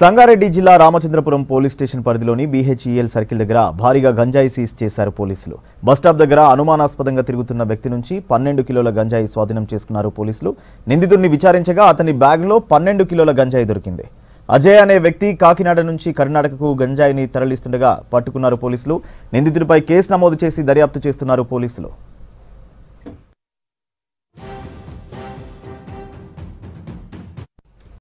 సంగారెడ్డి జిల్లా Ramachandrapuram police station పరిధిలోని BHEL circle దగ్గర భారీగా గంజాయి సీజ్ చేశారు పోలీసులు బస్టాప్ దగ్గర అనుమానాస్పదంగా తిరుగుతున్న వ్యక్తి నుంచి పన్నెండు కిలోల గంజాయి స్వాధీనం చేసుకున్నారు పోలీసులు నిందితుడిని విచారించగా అతని బ్యాగ్లో పన్నెండు కిలోల గంజాయి దొరికింది అజయ్ అనే వ్యక్తి కాకినాడ నుంచి కర్ణాటకకు గంజాయిని తరలిస్తుండగా పట్టుకున్నారు పోలీసులు నిందితుడిపై కేసు నమోదు చేసి దర్యాప్తు చేస్తున్నారు పోలీసులు